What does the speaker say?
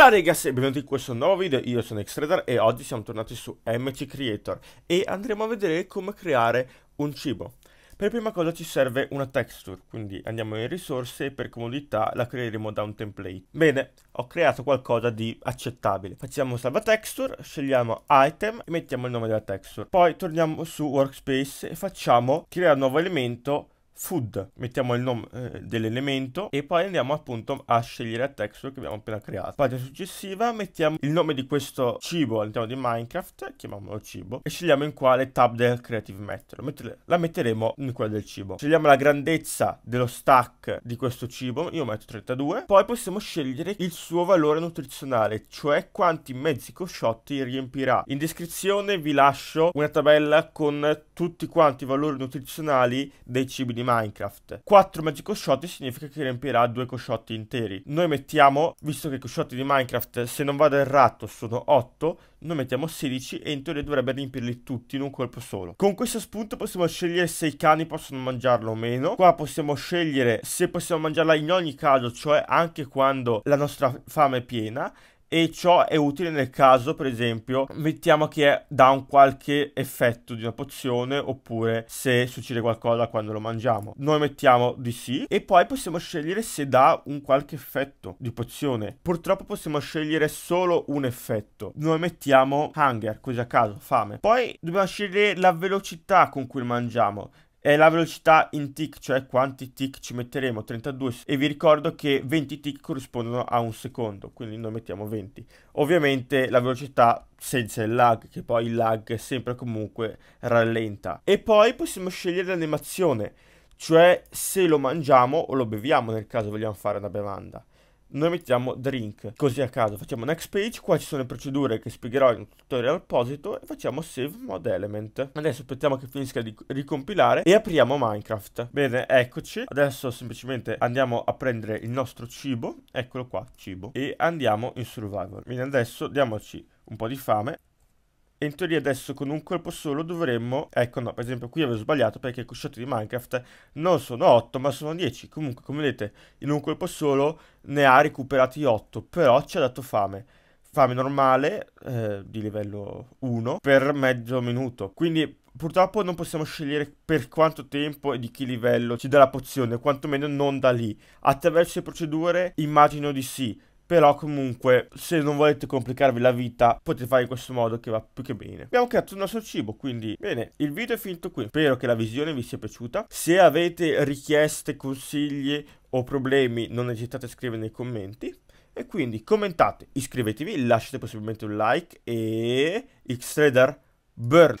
Ciao ragazzi e benvenuti in questo nuovo video, io sono Xtradar e oggi siamo tornati su MC Creator e andremo a vedere come creare un cibo. Per prima cosa ci serve una texture, quindi andiamo in risorse e per comodità la creeremo da un template. Bene, ho creato qualcosa di accettabile. Facciamo salva texture, scegliamo item e mettiamo il nome della texture. Poi torniamo su workspace e facciamo creare un nuovo elemento food, mettiamo il nome eh, dell'elemento e poi andiamo appunto a scegliere il texture che abbiamo appena creato. Pagina successiva mettiamo il nome di questo cibo all'interno di Minecraft, chiamiamolo cibo, e scegliamo in quale tab del creative method. La metteremo in quella del cibo. Scegliamo la grandezza dello stack di questo cibo, io metto 32, poi possiamo scegliere il suo valore nutrizionale, cioè quanti mezzi cosciotti riempirà. In descrizione vi lascio una tabella con tutti quanti i valori nutrizionali dei cibi di di Minecraft. 4 magic cosciotti significa che riempirà due cosciotti interi. Noi mettiamo, visto che i cosciotti di Minecraft, se non vado errato, sono 8, noi mettiamo 16 e in teoria dovrebbe riempirli tutti in un colpo solo. Con questo spunto possiamo scegliere se i cani possono mangiarlo o meno. Qua possiamo scegliere se possiamo mangiarla in ogni caso, cioè anche quando la nostra fame è piena e ciò è utile nel caso, per esempio, mettiamo che dà un qualche effetto di una pozione oppure se succede qualcosa quando lo mangiamo. Noi mettiamo di sì e poi possiamo scegliere se dà un qualche effetto di pozione. Purtroppo possiamo scegliere solo un effetto. Noi mettiamo hunger, così a caso, fame. Poi dobbiamo scegliere la velocità con cui mangiamo è la velocità in tick, cioè quanti tick ci metteremo, 32 e vi ricordo che 20 tick corrispondono a un secondo, quindi noi mettiamo 20. Ovviamente la velocità senza il lag, che poi il lag sempre comunque rallenta. E poi possiamo scegliere l'animazione, cioè se lo mangiamo o lo beviamo nel caso vogliamo fare una bevanda noi mettiamo drink così a caso facciamo next page qua ci sono le procedure che spiegherò in un tutorial apposito e facciamo save mod element adesso aspettiamo che finisca di ricompilare e apriamo minecraft bene eccoci adesso semplicemente andiamo a prendere il nostro cibo eccolo qua cibo e andiamo in survival quindi adesso diamoci un po' di fame e in teoria adesso con un colpo solo dovremmo... Ecco no, per esempio qui avevo sbagliato perché i cusciotti di Minecraft non sono 8 ma sono 10. Comunque come vedete in un colpo solo ne ha recuperati 8 però ci ha dato fame. Fame normale eh, di livello 1 per mezzo minuto. Quindi purtroppo non possiamo scegliere per quanto tempo e di che livello ci dà la pozione, quantomeno non da lì. Attraverso le procedure immagino di sì però comunque se non volete complicarvi la vita potete fare in questo modo che va più che bene. Abbiamo creato il nostro cibo, quindi bene, il video è finito qui, spero che la visione vi sia piaciuta, se avete richieste, consigli o problemi non esitate a scrivere nei commenti. E quindi commentate, iscrivetevi, lasciate possibilmente un like e... X-Trader Burn!